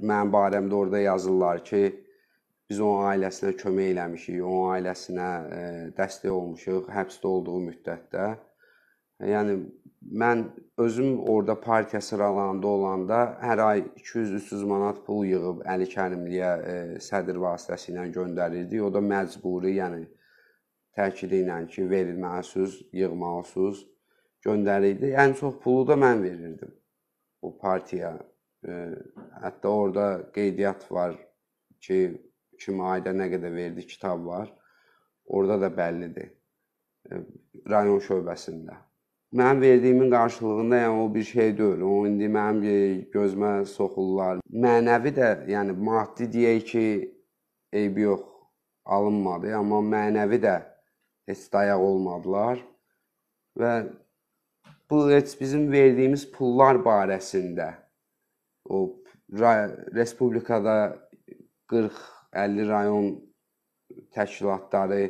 Mənim barəmdə orada yazırlar ki, biz onun ailəsinə kömək eləmişik, onun ailəsinə ə, e, dəstək olmuşuq həbsdə olduğu müddətdə. Yəni mən özüm orada partiya sıralanında olanda hər ay 200-300 manat pul yığıb Əli Kərimliyə ə, e, sədr vasitəsilə göndərirdi. O da məcburi, yəni təkidi ilə ki, verilməlisiz, yığmalısınız göndərirdi. Ən çox pulu da mən verirdim bu partiya Hətta orada qeydiyyat var ki, kimi ayda nə qədər verdi kitab var. Orada da bəllidir. Rayon şöbəsində. Mənim verdiyimin qarşılığında, yəni o bir şey deyil. O indi mənim gözmə soxulurlar. Mənəvi də, yəni maddi deyək ki, eybi yox, alınmadı, amma mənəvi də heç dayaq olmadılar. Və bu heç bizim verdiyimiz pullar barəsində o respublikada 40-50 rayon təşkilatları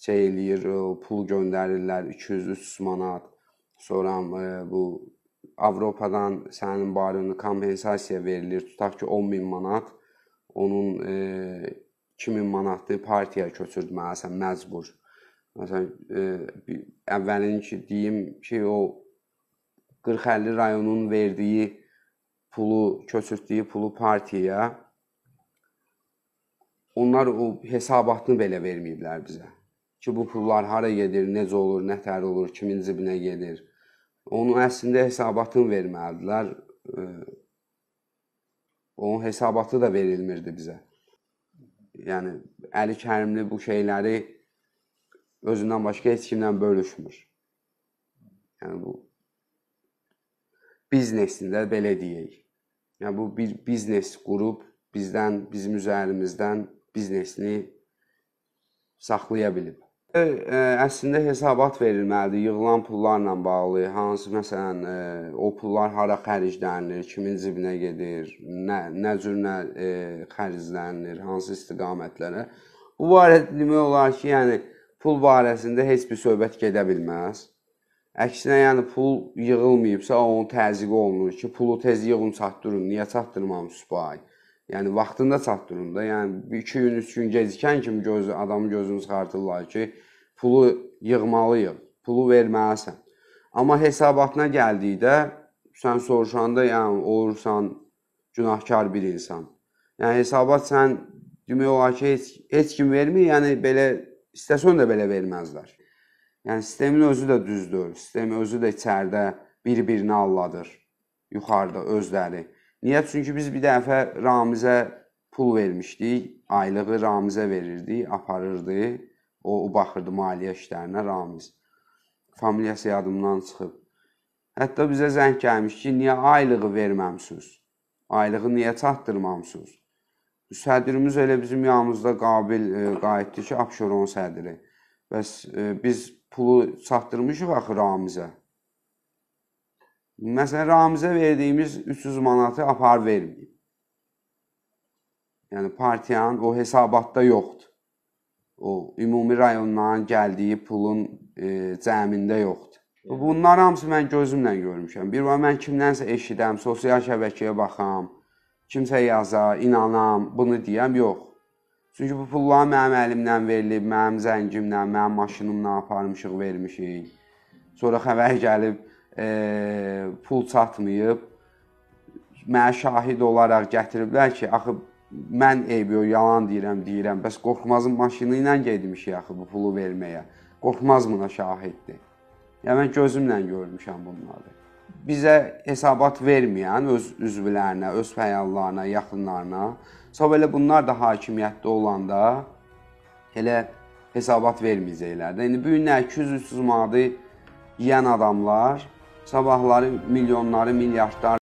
şey eləyir, pul göndərirlər 200-300 manat. Sonra e, bu Avropadan sənin barını kompensasiya verilir. Tutaq ki 10 min manat. Onun e, 2000 manatı partiyaya köçürdməlisən məcbur. Məsələn, e, əvvəlinki deyim ki, o 40-50 rayonun verdiyi pulu, köçürtdüyü pulu partiyaya. Onlar o hesabatını belə verməyiblər bizə. Ki bu pullar hara gedir, necə olur, nə tər olur, kimin cibinə gedir. Onun əslində hesabatını verməlidirlər. Onun hesabatı da verilmirdi bizə. Yəni Əli Kərimli bu şeyləri özündən başqa heç kimlə bölüşmür. Yəni bu biznesində belə deyək. Yəni bu bir biznes qrup bizdən, bizim üzərimizdən biznesini saxlaya bilib. E, e, əslində hesabat verilməlidir yığılan pullarla bağlı. Hansı məsələn e, o pullar hara xərclənilir, kimin cibinə gedir, nə nə cür nə e, xərclənilir, hansı istiqamətlərə. Bu barədə demək olar ki, yəni pul barəsində heç bir söhbət gedə bilməz. Əksinə, yəni pul yığılmayıbsa, onun təzyiqi olunur ki, pulu tez yığın, çatdırın. Niyə çatdırmamısınız bu ay? Yəni vaxtında çatdırın da. Yəni 2 gün, 3 gün gecikən kimi göz adamın gözünü çıxartırlar ki, pulu yığmalıyıq, pulu verməlisən. Amma hesabatına gəldikdə sən soruşanda, yəni olursan günahkar bir insan. Yəni hesabat sən demək olar ki, heç, heç kim vermir, yəni belə istəsən də belə verməzlər. Yəni sistemin özü də düzdür. Sistem özü də içəridə bir-birini alladır. Yuxarıda özləri. Niyə? Çünki biz bir dəfə Ramizə pul vermişdik, aylığı Ramizə verirdik, aparırdı. O, o baxırdı maliyyə işlərinə Ramiz. Familiyası yadımdan çıxıb. Hətta bizə zəng gəlmiş ki, niyə aylığı verməmsiniz? Aylığı niyə çatdırmamsınız? Sədrimiz elə bizim yanımızda qabil e, qayıtdı ki, Abşeron sədri. Bəs e, biz pulu çatdırmışıq axı Ramizə. Məsələn, Ramizə verdiyimiz 300 manatı apar verməyib. Yəni partiyanın o hesabatda yoxdur. O ümumi rayondan gəldiyi pulun e, cəmində yoxdur. Yəni. Bunlar hamısı mən gözümlə görmüşəm. Bir var mən kimdənsə eşidəm, sosial şəbəkəyə baxam, kimsə yaza, inanam, bunu deyəm, yox. Çünki bu pullar mənim əlimdən verilib, mənim zəngimdən, mənim maşınımdan aparmışıq, vermişik. Sonra xəbər gəlib, e, pul çatmayıb. Mənə şahid olaraq gətiriblər ki, axı mən eybi o yalan deyirəm, deyirəm. Bəs qorxmazın maşını ilə getmişik axı bu pulu verməyə. Qorxmaz buna şahiddir. Ya mən gözümlə görmüşəm bunları. Bizə hesabat verməyən öz üzvlərinə, öz fəallarına, yaxınlarına Sağ elə bunlar da hakimiyyətdə olanda elə hesabat verməyəcəklər də. İndi bu gün 200-300 manatı yeyən adamlar sabahları milyonları, milyardlar